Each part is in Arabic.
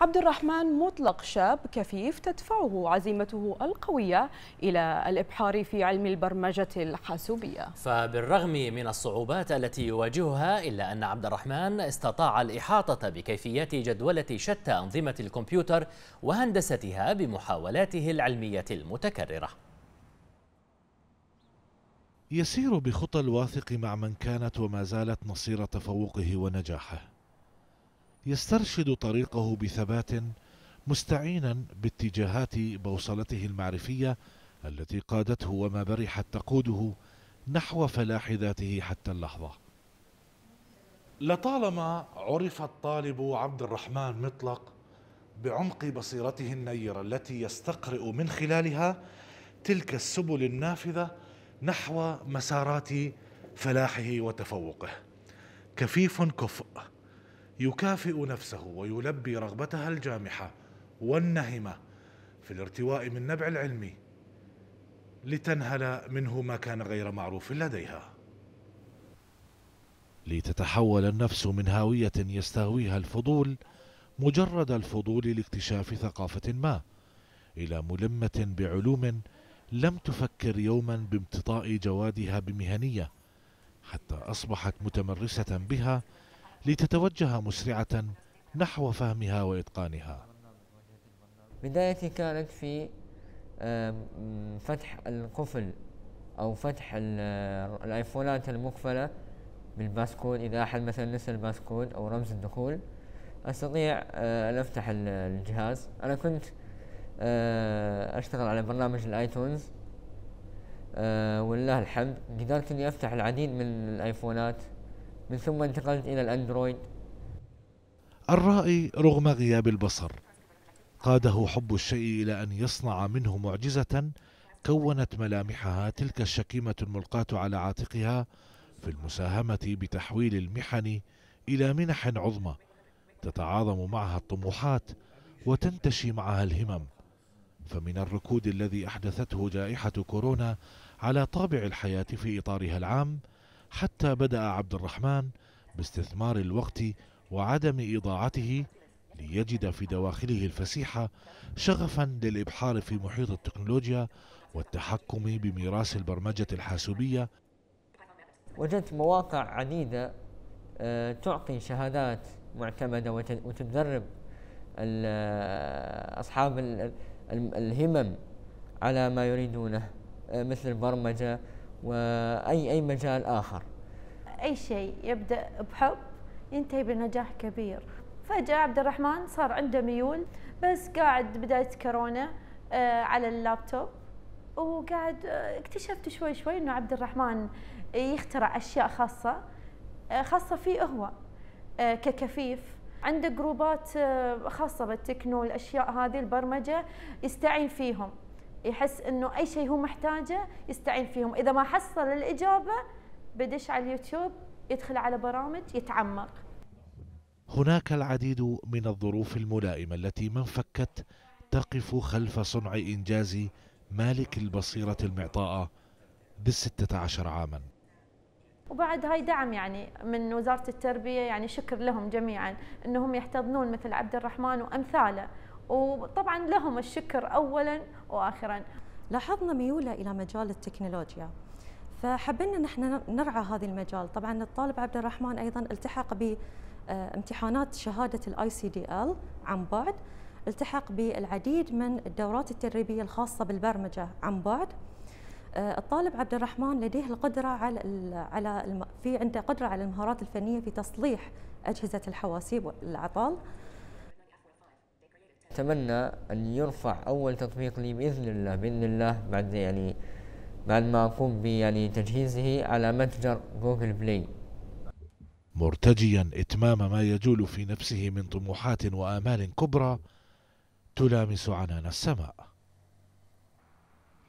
عبد الرحمن مطلق شاب كفيف تدفعه عزيمته القوية إلى الإبحار في علم البرمجة الحاسوبية فبالرغم من الصعوبات التي يواجهها إلا أن عبد الرحمن استطاع الإحاطة بكيفيات جدولة شتى أنظمة الكمبيوتر وهندستها بمحاولاته العلمية المتكررة يسير بخطى الواثق مع من كانت وما زالت مصير تفوقه ونجاحه يسترشد طريقه بثبات مستعينا باتجاهات بوصلته المعرفية التي قادته وما برحت تقوده نحو فلاح ذاته حتى اللحظة لطالما عرف الطالب عبد الرحمن مطلق بعمق بصيرته النيرة التي يستقرئ من خلالها تلك السبل النافذة نحو مسارات فلاحه وتفوقه كفيف كفؤ يكافئ نفسه ويلبي رغبتها الجامحه والنهمه في الارتواء من نبع العلم لتنهل منه ما كان غير معروف لديها لتتحول النفس من هاويه يستهويها الفضول مجرد الفضول لاكتشاف ثقافه ما الى ملمه بعلوم لم تفكر يوما بامتطاء جوادها بمهنيه حتى اصبحت متمرسه بها لتتوجه مسرعة نحو فهمها وإتقانها بدايتي كانت في فتح القفل أو فتح آه، الآيفونات المقفلة بالباسكود إذا أحد مثلا نسى الباسكود أو رمز الدخول أستطيع آه، أن أفتح الجهاز أنا كنت آه، أشتغل على برنامج الآيتونز ولله والله الحمد قدرت اني افتح العديد من الايفونات من ثم انتقلت إلى الأندرويد الرائي رغم غياب البصر قاده حب الشيء إلى أن يصنع منه معجزة كونت ملامحها تلك الشكيمة الملقاة على عاتقها في المساهمة بتحويل المحن إلى منح عظمى تتعاظم معها الطموحات وتنتشي معها الهمم فمن الركود الذي أحدثته جائحة كورونا على طابع الحياة في إطارها العام حتى بدأ عبد الرحمن باستثمار الوقت وعدم إضاعته ليجد في دواخله الفسيحة شغفا للإبحار في محيط التكنولوجيا والتحكم بميراث البرمجة الحاسوبية وجدت مواقع عديدة آه، تعطي شهادات معتمدة وتدرب آه، أصحاب الهمم على ما يريدونه آه، مثل البرمجة واي اي مجال اخر اي شيء يبدا بحب ينتهي بنجاح كبير فجاه عبد الرحمن صار عنده ميول بس قاعد بدايه كورونا آه، على اللابتوب وقاعد آه، اكتشفت شوي شوي انه عبد الرحمن يخترع اشياء خاصه آه، خاصه فيه هو ككفيف عنده جروبات خاصه بالتكنو الاشياء هذه البرمجه يستعين فيهم يحس انه اي شيء هو محتاجه يستعين فيهم اذا ما حصل الاجابه بدش على اليوتيوب يدخل على برامج يتعمق هناك العديد من الظروف الملائمه التي ما انفكت تقف خلف صنع انجاز مالك البصيره المعطاءه ذي 16 عاما وبعد هاي دعم يعني من وزاره التربيه يعني شكر لهم جميعا انهم يحتضنون مثل عبد الرحمن وامثاله وطبعا لهم الشكر اولا واخرا لاحظنا ميوله الى مجال التكنولوجيا فحبينا نحن نرعى هذا المجال طبعا الطالب عبد الرحمن ايضا التحق بامتحانات آه، شهاده الاي سي دي ال عن بعد التحق بالعديد من الدورات التدريبيه الخاصه بالبرمجه عن بعد آه، الطالب عبد الرحمن لديه القدره على على في عنده قدره على المهارات الفنيه في تصليح اجهزه الحواسيب والعطال أتمنى أن يرفع أول تطبيق لي بإذن الله بإذن الله بعد يعني بعد ما أقوم يعني تجهيزه على متجر جوجل بلاي مرتجيا إتمام ما يجول في نفسه من طموحات وآمال كبرى تلامس عنان السماء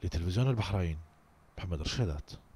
لتلفزيون البحرين محمد رشادات